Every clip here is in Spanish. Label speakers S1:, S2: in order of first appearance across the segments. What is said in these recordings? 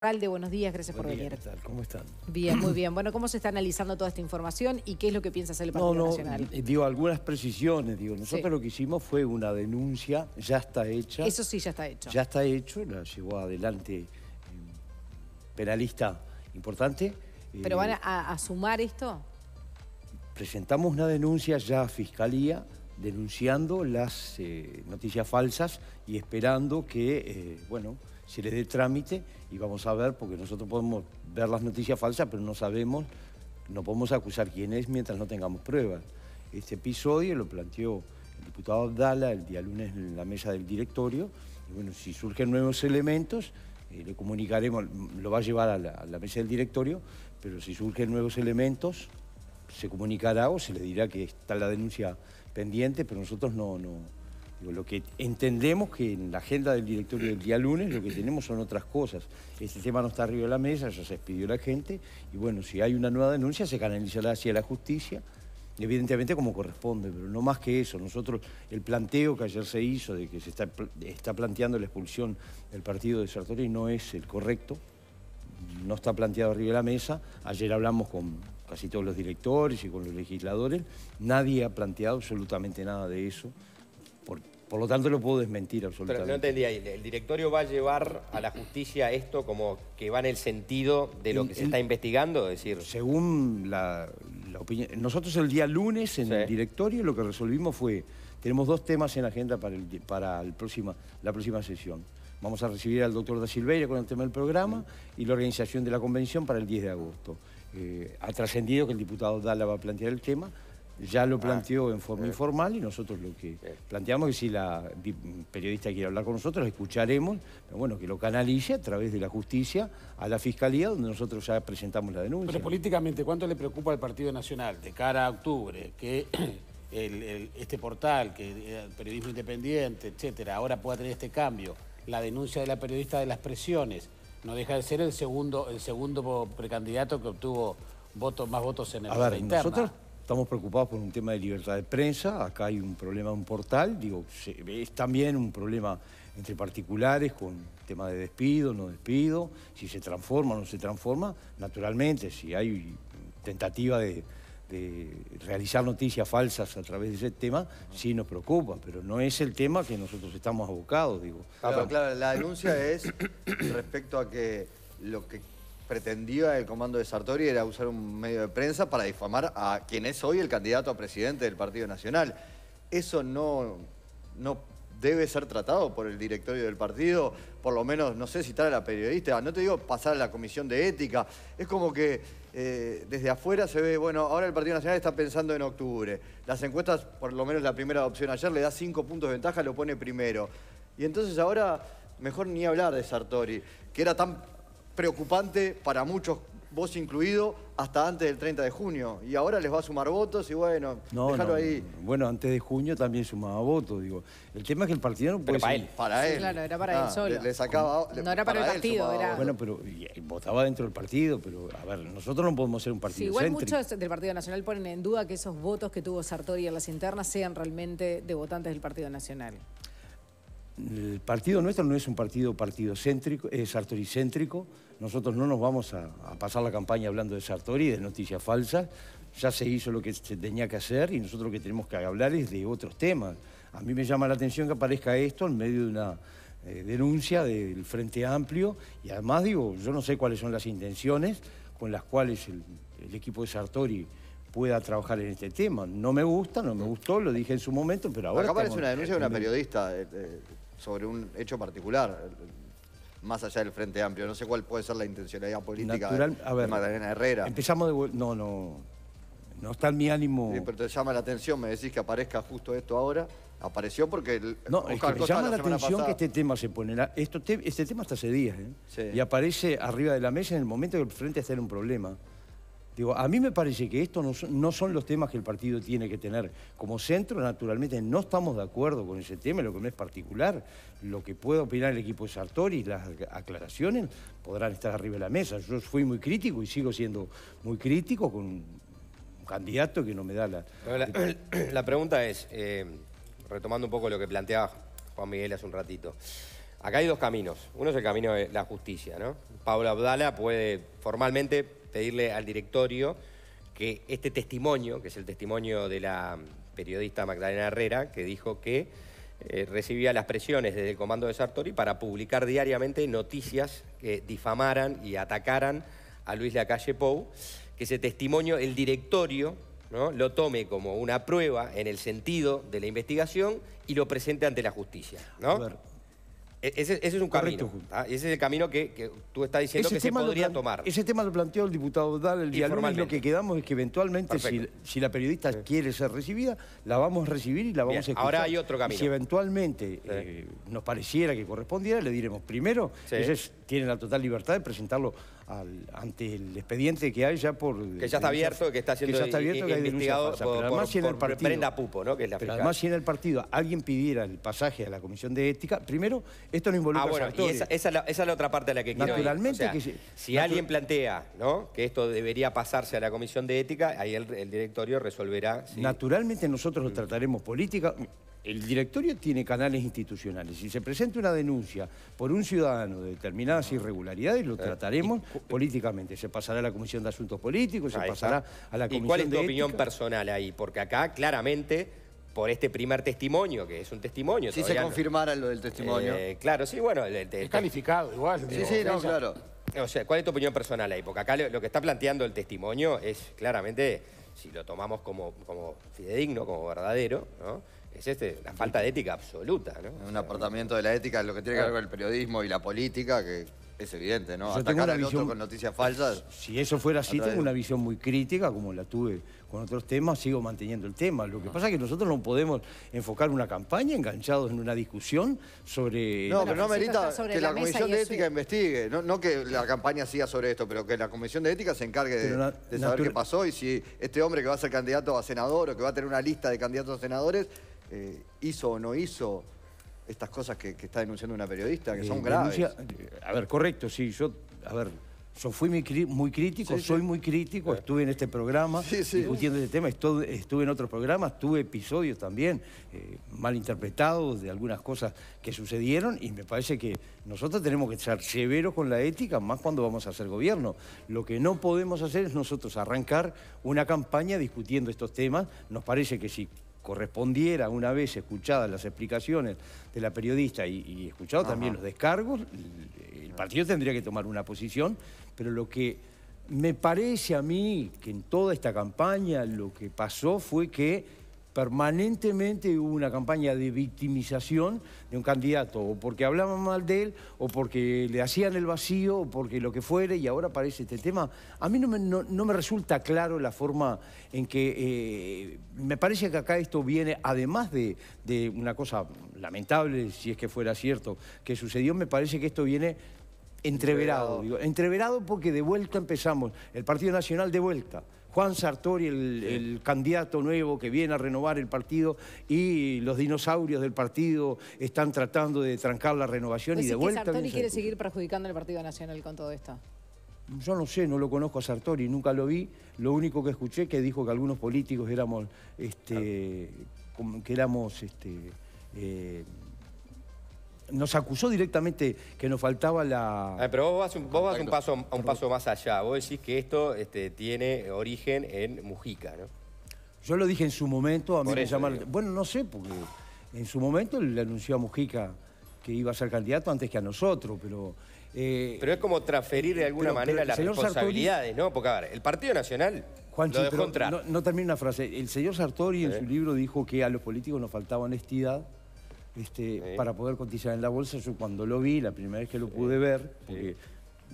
S1: de buenos días, gracias por venir. ¿Cómo están? Bien, muy bien. Bueno, ¿cómo se está analizando toda esta información y qué es lo que piensa hacer el Partido no, no, Nacional?
S2: Digo, algunas precisiones. Digo, nosotros lo que hicimos fue una denuncia, ya está hecha. Eso sí, ya está hecho. Ya está hecho, la llevó adelante un eh, penalista importante. ¿Pero eh, van
S1: a, sumar esto?
S2: Presentamos una denuncia ya a Fiscalía denunciando las eh, noticias falsas y esperando que, bueno se le dé trámite y vamos a ver, porque nosotros podemos ver las noticias falsas, pero no sabemos, no podemos acusar quién es mientras no tengamos pruebas. Este episodio lo planteó el diputado Abdala el día lunes en la mesa del directorio, y bueno, si surgen nuevos elementos, eh, le comunicaremos, lo va a llevar a la, mesa del directorio, pero si surgen nuevos elementos, se comunicará o se le dirá que está la denuncia pendiente, pero nosotros no, lo que entendemos que en la agenda del directorio del día lunes lo que tenemos son otras cosas. Este tema no está arriba de la mesa, ya se despidió la gente, y bueno, si hay una nueva denuncia se canalizará hacia la justicia, evidentemente como corresponde, pero no más que eso. Nosotros, el planteo que ayer se hizo de que se está, está planteando la expulsión del partido de Sartori no es el correcto, no está planteado arriba de la mesa. Ayer hablamos con casi todos los directores y con los legisladores, nadie ha planteado absolutamente nada de eso. Por, por lo tanto, lo puedo desmentir absolutamente. Pero no entendía,
S3: ahí. ¿El directorio va a llevar a la justicia esto como que va en el sentido de lo que se está investigando? decir...
S2: Según la, opinión... Nosotros el día lunes en el directorio lo que resolvimos fue... Tenemos dos temas en la agenda para, próxima, la próxima sesión. Vamos a recibir al doctor da Silveira con el tema del programa y la organización de la convención para el 10 de agosto. Eh, ha trascendido que el diputado Dalla va a plantear el tema ya lo ah, planteó en forma eh, informal y nosotros lo que eh. planteamos es que si la periodista quiere hablar con nosotros, escucharemos, pero bueno, que lo canalice a través de la justicia a la fiscalía, donde nosotros ya presentamos la denuncia. Pero
S4: políticamente, ¿cuánto le preocupa al Partido Nacional de cara a octubre que este portal, que el eh, periodismo independiente, etcétera, ahora pueda tener este cambio? La denuncia de la periodista de las presiones no deja de ser el segundo, el segundo precandidato que obtuvo votos, más votos en el A interna
S2: estamos preocupados por un tema de libertad de prensa, acá hay un problema en un portal, digo, es también un problema entre particulares con tema de despido, no despido, si se transforma o no se transforma, naturalmente, si hay tentativa de, realizar noticias falsas a través de ese tema, sí nos preocupa, pero no es el tema que nosotros estamos abocados, digo. claro,
S5: la denuncia es respecto a que lo que pretendía el comando de Sartori era usar un medio de prensa para difamar a quien es hoy el candidato a presidente del Partido Nacional. Eso no, no debe ser tratado por el directorio del partido, por lo menos, no sé, citar a la periodista, no te digo pasar a la comisión de ética, es como que eh, desde afuera se ve, bueno, ahora el Partido Nacional está pensando en octubre, las encuestas, por lo menos la primera opción ayer, le da cinco puntos de ventaja, lo pone primero. Y entonces ahora, mejor ni hablar de Sartori, que era tan preocupante para muchos, vos incluido, hasta antes del 30 de junio. Y ahora les va a sumar votos y bueno, déjalo ahí.
S2: bueno, antes de junio también sumaba votos, digo. El tema es que el partido no puede para él. Para claro, era para él ah, solo. no era para, el partido, Bueno, pero eh, votaba dentro del partido, pero a ver, nosotros no podemos ser un partido sí, igual muchos
S1: del Partido Nacional ponen en duda que esos votos que tuvo Sartori en las internas sean realmente de votantes del Partido Nacional
S2: el partido nuestro no es un partido partido céntrico es eh, Sartori céntrico Nosotros no nos vamos a, pasar la campaña hablando de Sartori, de noticias falsas. Ya se hizo lo que se tenía que hacer y nosotros lo que tenemos que hablar es de otros temas. A mí me llama la atención que aparezca esto en medio de una eh, denuncia del Frente Amplio y además digo, yo no sé cuáles son las intenciones con las cuales el, equipo de Sartori pueda trabajar en este tema. No me gusta, no me gustó, lo dije en su momento, pero ahora... Acá aparece una denuncia de una
S5: periodista. Eh, sobre un hecho particular, más allá del Frente Amplio. No sé cuál puede ser la intencionalidad política de, a Herrera. Empezamos de... No,
S2: no. No está en mi ánimo... Sí, pero
S5: te llama la atención, me decís que aparezca justo esto ahora. Apareció porque... no, es que llama la, atención que este
S2: tema se pone... esto, este tema está hace días, ¿eh? Y aparece arriba de la mesa en el momento que el Frente está en un problema a mí me parece que estos no son, los temas que el partido tiene que tener. Como centro, naturalmente, no estamos de acuerdo con ese tema, lo que no es particular. Lo que puede opinar el equipo de Sartori, las aclaraciones, podrán estar arriba de la mesa. Yo fui muy crítico y sigo siendo muy crítico con un candidato que no me da la...
S3: La, pregunta es, eh, retomando un poco lo que planteaba Juan Miguel hace un ratito. Acá hay dos caminos. Uno es el camino de la justicia, ¿no? Pablo Abdala puede formalmente pedirle al directorio que este testimonio, que es el testimonio de la periodista Magdalena Herrera, que dijo que eh, recibía las presiones desde el comando de Sartori para publicar diariamente noticias que difamaran y atacaran a Luis Lacalle Pou, que ese testimonio el directorio ¿no? lo tome como una prueba en el sentido de la investigación y lo presente ante la justicia. ¿no? E-, ese, es un camino. Ese es el camino que, tú estás diciendo que se podría tomar.
S2: Ese tema lo planteó el diputado Dal el día y Lo que quedamos es que eventualmente, si, la periodista quiere ser recibida, la vamos a recibir y la vamos a escuchar. Ahora hay otro camino. si eventualmente eh, nos pareciera que correspondiera, le diremos primero. Sí. tiene la total libertad de presentarlo ante el expediente que hay ya por... Que ya está abierto, que está siendo investigado por, el partido,
S3: Pupo, ¿no? en
S2: el partido alguien pidiera el pasaje a la Comisión de Ética, primero, esto no involucra Ah, a y esa,
S3: esa, es la, esa, es otra parte de la que quiero Naturalmente Si, alguien plantea que esto debería pasarse a la Comisión de Ética, ahí el, directorio resolverá...
S2: Naturalmente nosotros lo trataremos política el directorio tiene canales institucionales. Si se presenta una denuncia por un ciudadano de determinadas irregularidades, lo eh, trataremos políticamente. Se pasará a la Comisión de Asuntos Políticos, se pasará a la Comisión de ¿Y cuál es tu opinión
S3: personal ahí? Porque acá claramente por este primer testimonio, que es un testimonio. Si se confirmara lo del testimonio. Eh, claro, sí, bueno. es
S4: calificado igual. Sí, sí, no, claro. O
S3: sea, ¿cuál es tu opinión personal ahí? Porque acá lo, que está planteando el testimonio es claramente, si lo tomamos como, como fidedigno, como verdadero, ¿no? es este, la falta de ética absoluta,
S5: Un apartamiento de la ética, lo que tiene que ver con el periodismo y la política, que es evidente, ¿no? Atacar al otro con noticias falsas. Si eso fuera así, tengo una
S2: visión muy crítica, como la tuve con otros temas, sigo manteniendo el tema. Lo que pasa es que nosotros no podemos enfocar una campaña enganchados en una discusión sobre... No, pero no merita que la, Comisión de Ética
S5: investigue, no, que la campaña siga sobre esto, pero que la Comisión de Ética se encargue de, saber qué pasó y si este hombre que va a ser candidato a senador o que va a tener una lista de candidatos a senadores eh, hizo o no hizo estas cosas que, está denunciando una periodista, que eh, son graves. Eh, a ver, correcto, sí, yo,
S2: a ver, yo fui muy, crítico, soy muy crítico, estuve en este programa discutiendo este tema, estuve, en otros programas, tuve episodios también mal interpretados de algunas cosas que sucedieron y me parece que nosotros tenemos que ser severos con la ética, más cuando vamos a hacer gobierno. Lo que no podemos hacer es nosotros arrancar una campaña discutiendo estos temas. Nos parece que sí correspondiera, una vez escuchadas las explicaciones de la periodista y, escuchado también los descargos, el partido tendría que tomar una posición, pero lo que me parece a mí que en toda esta campaña lo que pasó fue que permanentemente hubo una campaña de victimización de un candidato, o porque hablaban mal de él, o porque le hacían el vacío, o porque lo que fuere, y ahora aparece este tema. A mí no me, no, me resulta claro la forma en que... Eh, me parece que acá esto viene, además de, una cosa lamentable, si es que fuera cierto, que sucedió, me parece que esto viene entreverado. digo, entreverado porque de vuelta empezamos, el Partido Nacional de vuelta. Juan Sartori, el, candidato nuevo que viene a renovar el partido, y los dinosaurios del partido están tratando de trancar la renovación y de vuelta. Sartori quiere
S1: seguir perjudicando al Partido Nacional con todo esto?
S2: Yo no sé, no lo conozco a Sartori, nunca lo vi. Lo único que escuché que dijo que algunos políticos éramos, este, que éramos, este, eh, nos acusó directamente que nos faltaba la...
S3: pero vos vas, un, paso, más allá. Vos decís que esto este, tiene origen en Mujica, ¿no?
S2: Yo lo dije en su momento, a mí Bueno, no sé, porque en su momento le anunció a Mujica que iba a ser candidato antes que a nosotros, pero...
S3: Eh, pero es como transferir de alguna manera las responsabilidades, ¿no? Porque, a ver, el Partido Nacional lo dejó No,
S2: no una frase. El señor Sartori en su libro dijo que a los políticos nos faltaba honestidad este, para poder cotizar en la bolsa. Yo cuando lo vi, la primera vez que lo pude ver, porque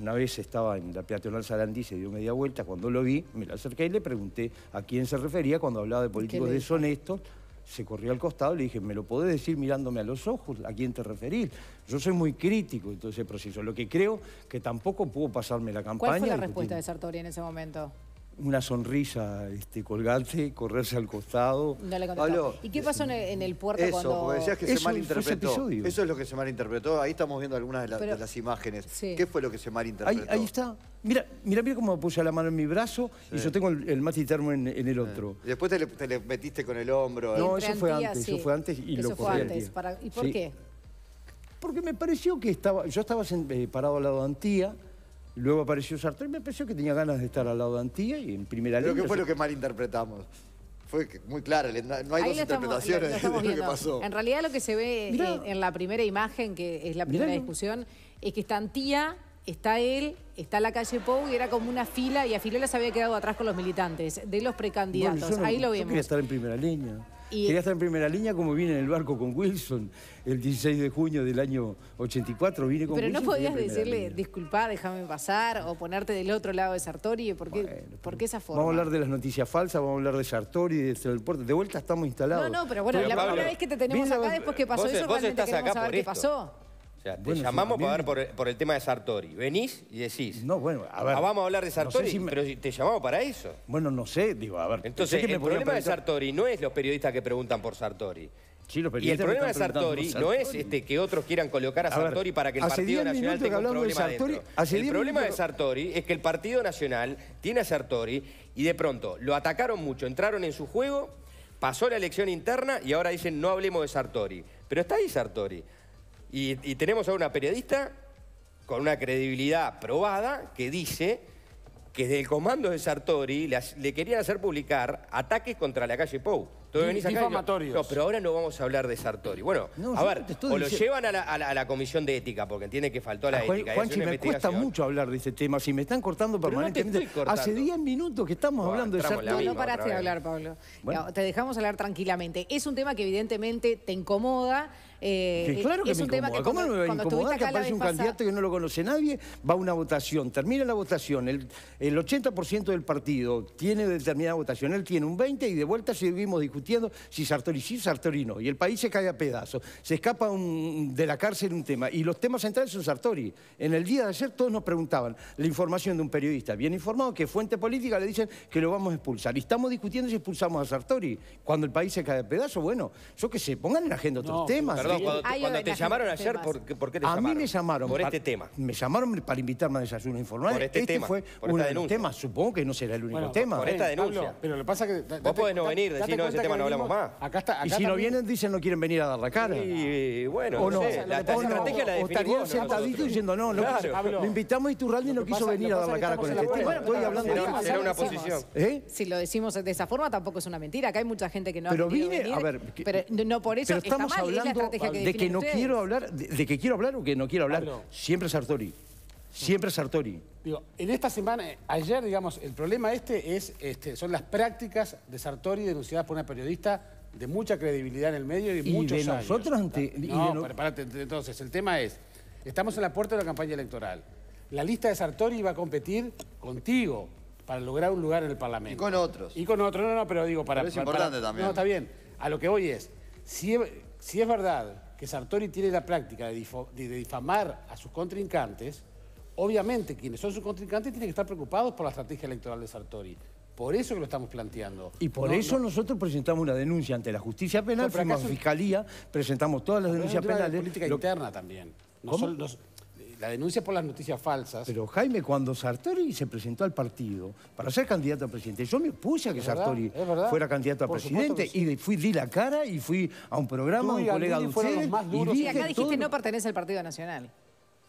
S2: una vez estaba en la peatonal Sarandí, se dio media vuelta, cuando lo vi, me lo acerqué y le pregunté a quién se refería cuando hablaba de políticos deshonestos. Se corrió al costado y le dije, ¿me lo podés decir mirándome a los ojos? ¿A quién te referís? Yo soy muy crítico de todo ese proceso. Lo que creo que tampoco pudo pasarme la campaña. ¿Cuál fue la respuesta de
S1: Sartori en ese momento?
S2: una sonrisa este, colgante, correrse al
S5: costado.
S1: ¿Y qué pasó en el puerto eso, cuando...? decías
S5: que se malinterpretó. Eso es lo que se malinterpretó. Ahí estamos viendo algunas de, las imágenes. ¿Qué fue lo que se malinterpretó? Ahí,
S2: está. Mira, mira, cómo puse la mano en mi brazo y yo tengo el, el termo en, el otro.
S5: después te le, metiste con el hombro. No, ¿eh? eso fue antes, eso fue antes y eso lo fue antes. ¿Y por qué?
S2: Porque me pareció que estaba... Yo estaba eh, parado al lado de Antía... Luego apareció Sartre y me pareció que tenía ganas de estar al lado de Antía y en primera línea... ¿Pero que fue lo que
S5: mal interpretamos? Fue muy claro, no hay dos interpretaciones de lo que pasó. En
S1: realidad lo que se ve eh, en, la primera imagen, que es la primera discusión, es que está Antía, está él, está la calle Pou y era como una fila y a Filola se había quedado atrás con los militantes de los precandidatos. Ahí lo vemos. Yo quería estar
S2: en primera línea. Y... Quería estar en primera línea como vine en el barco con Wilson el 16 de junio del año 84. Vine con Pero no podías decirle,
S1: disculpa, déjame pasar, o ponerte del otro lado de Sartori. ¿Por qué, esa forma? Vamos a hablar
S2: de las noticias falsas, vamos a hablar de Sartori, de puerto De vuelta estamos instalados. No, no, pero bueno, la primera vez que
S1: te tenemos acá, después que pasó eso, realmente queremos saber qué pasó
S3: te llamamos para hablar por, el tema de Sartori. Venís y decís. No, bueno, a ver. Ah, vamos a hablar de Sartori, pero te llamamos para eso.
S2: Bueno, no sé, digo, a ver. Entonces, el problema de
S3: Sartori no es los periodistas que preguntan por Sartori. y el problema de Sartori, no es este, que otros quieran colocar a, Sartori para que el Partido Nacional tenga un problema de El problema de Sartori es que el Partido Nacional tiene a Sartori y de pronto lo atacaron mucho, entraron en su juego, pasó la elección interna y ahora dicen no hablemos de Sartori. Pero está ahí Sartori. Y, tenemos a una periodista con una credibilidad probada que dice que desde el comando de Sartori le querían hacer publicar ataques contra la calle Pou. Tú No, pero ahora no vamos a hablar de Sartori. Bueno, a ver, o lo llevan a la, comisión de ética, porque tiene que faltó la ah, ética. Juanchi, me cuesta
S2: mucho hablar de ese tema, si me están cortando permanentemente. Hace 10 minutos que estamos hablando de Sartori. No, no paraste de hablar,
S3: Pablo.
S1: te dejamos hablar tranquilamente. Es un tema que evidentemente te incomoda. Eh, claro que es un tema que ¿Cómo cuando, me va a incomodar que aparece un candidato
S2: que no lo conoce nadie? Va a una votación, termina la votación, el, el 80% del partido tiene determinada votación, él tiene un 20% y de vuelta seguimos discutiendo si Sartori sí, Sartori no. Y el país se cae a pedazos. Se escapa de la cárcel un tema. Y los temas centrales son Sartori. En el día de ayer todos nos preguntaban la información de un periodista bien informado que fuente política le dicen que lo vamos a expulsar. Y estamos discutiendo si expulsamos a Sartori. Cuando el país se cae a pedazos, bueno, yo qué sé, pongan en la agenda otros temas. Perdón, cuando, te llamaron ayer,
S4: ¿por qué, te llamaron? A mí me llamaron. Por este tema.
S2: Me llamaron para invitarme a desayuno informal. Por este, este tema. fue los temas. Supongo que no será el único tema. Por esta denuncia.
S4: pasa que... Vos podés no
S2: venir, no hablamos más. y si no vienen, dicen no quieren venir a dar la cara. Y bueno, o no, la, o estrategia la definimos. sentadito diciendo no, no claro. lo invitamos y Turraldi y no quiso venir
S3: a dar la cara con este tema. Estoy hablando de una posición.
S5: ¿Eh?
S1: Si lo decimos de esa forma, tampoco es una mentira. Acá hay mucha gente que no ha Pero vine, a ver. Pero no por eso estamos hablando de que no quiero
S2: hablar, de que quiero hablar o que no quiero hablar. Siempre Sartori. Siempre Sartori.
S4: Digo, en esta semana, ayer, digamos, el problema este es, este, son las prácticas de Sartori denunciadas por una periodista de mucha credibilidad en el medio y, muchos de años.
S2: nosotros No, no...
S4: entonces, el tema es, estamos en la puerta de la campaña electoral. La lista de Sartori va a competir contigo para lograr un lugar en el Parlamento. Y con otros. Y con otros, no, no, pero digo para... Pero es importante también. No, está bien. A lo que voy es, si, es verdad que Sartori tiene la práctica de difamar a sus contrincantes Obviamente, quienes son sus contrincantes tienen que estar preocupados por la estrategia electoral de Sartori. Por eso que lo estamos planteando. Y por eso
S2: nosotros presentamos una denuncia ante la justicia penal, fuimos a fiscalía, presentamos todas las denuncias penales. política interna
S4: también. Eh, la denuncia por las noticias falsas. Pero
S2: Jaime, cuando Sartori se presentó al partido para ser candidato a presidente, yo me puse a que Sartori fuera candidato a presidente y fui, di la cara y fui a un programa, de un colega de y acá dijiste no
S1: pertenece al Partido Nacional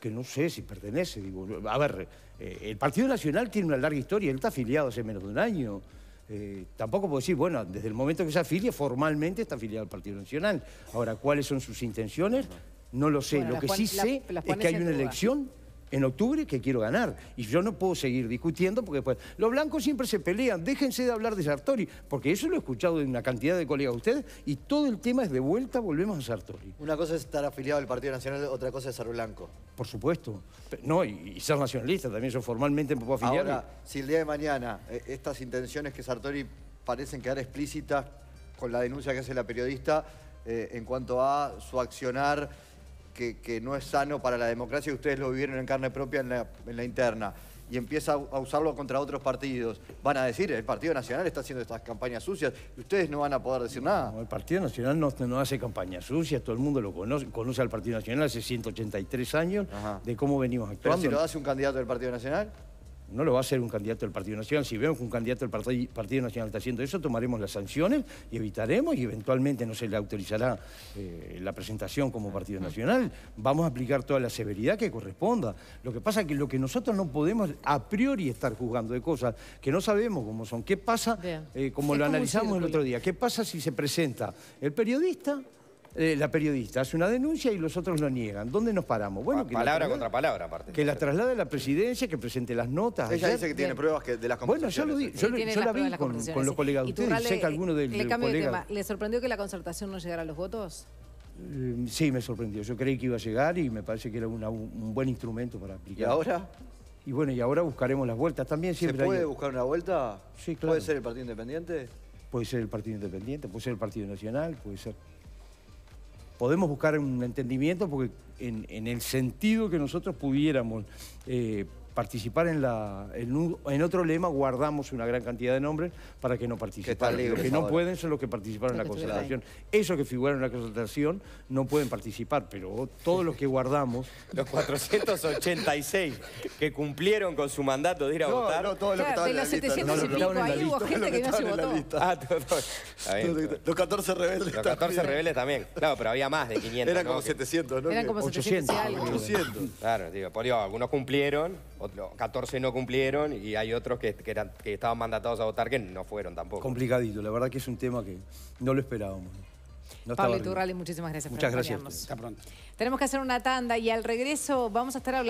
S2: que no sé si pertenece. a ver, eh, el Partido Nacional tiene una larga historia, él está afiliado hace menos de un año. Eh, tampoco puedo decir, bueno, desde el momento que se afilia, formalmente está afiliado al Partido Nacional. Ahora, ¿cuáles son sus intenciones? No lo sé. lo que sí sé es que hay una elección en octubre que quiero ganar. Y yo no puedo seguir discutiendo porque después... Los blancos siempre se pelean, déjense de hablar de Sartori, porque eso lo he escuchado de una cantidad de colegas ustedes y todo el tema es de vuelta, volvemos a Sartori.
S5: Una cosa es estar afiliado al Partido Nacional, otra cosa es ser blanco.
S2: Por supuesto. No, y, ser nacionalista también, yo formalmente me puedo afiliar. Ahora,
S5: si el día de mañana eh, estas intenciones que Sartori parecen quedar explícitas con la denuncia que hace la periodista eh, en cuanto a su accionar que, no es sano para la democracia y ustedes lo vivieron en carne propia en la, interna y empieza a usarlo contra otros partidos. Van a decir, el Partido Nacional está haciendo estas campañas sucias y ustedes no van a poder decir
S2: nada. el Partido Nacional no, no hace campañas sucias, todo el mundo lo conoce, conoce al Partido Nacional hace 183 años de cómo venimos actuando. ¿Pero si lo
S5: hace un candidato del Partido Nacional?
S2: no lo va a hacer un candidato del Partido Nacional. Si vemos que un candidato del Partido Nacional está haciendo eso, tomaremos las sanciones y evitaremos y eventualmente no se le autorizará eh, la presentación como Partido Nacional. Vamos a aplicar toda la severidad que corresponda. Lo que pasa es que lo que nosotros no podemos a priori estar juzgando de cosas que no sabemos cómo son. ¿Qué pasa, eh, como lo analizamos el otro día, qué pasa si se presenta el periodista? Eh, la periodista hace una denuncia y los otros lo niegan. ¿Dónde nos paramos? Bueno, palabra contra
S3: palabra, aparte.
S2: Que la traslade a la presidencia, que presente las notas. Ella dice que tiene pruebas de las conversaciones. Bueno, yo, lo di, yo, la vi con, los colegas de ustedes. sé que alguno de, le
S1: ¿Le sorprendió que la concertación no llegara a los votos?
S2: Eh, sí, me sorprendió. Yo creí que iba a llegar y me parece que era un buen instrumento para aplicar. ¿Y ahora? Y bueno, y ahora buscaremos las vueltas también. Siempre ¿Se puede buscar
S5: una vuelta? Sí, claro. ¿Puede ser el Partido Independiente?
S2: Puede ser el Partido Independiente, puede ser el Partido Nacional, puede ser podemos buscar un entendimiento porque en, el sentido que nosotros pudiéramos eh, participar en, la, en, otro lema, guardamos una gran cantidad de nombres para que no participen. Los que, no pueden son los que participaron en la constelación Esos que figuraron en la constelación no pueden participar, pero todos los que guardamos... los 486 que cumplieron con su
S3: mandato de ir a votar. No, claro, de los 700 y pico, ahí hubo
S5: gente que no se votó.
S3: Los 14 rebeldes Los 14 rebeldes también. Claro, pero había más de 500. Eran como 700, ¿no? Eran como 700
S5: 800.
S3: Claro, digo, por Dios, algunos cumplieron, 14 no cumplieron y hay otros que, estaban mandatados a votar que no fueron tampoco.
S2: Complicadito, la verdad que es un tema que no lo esperábamos. No Pablo Iturralde,
S3: muchísimas gracias. Muchas gracias.
S2: Hasta pronto.
S1: Tenemos que hacer una tanda y al regreso vamos a estar hablando...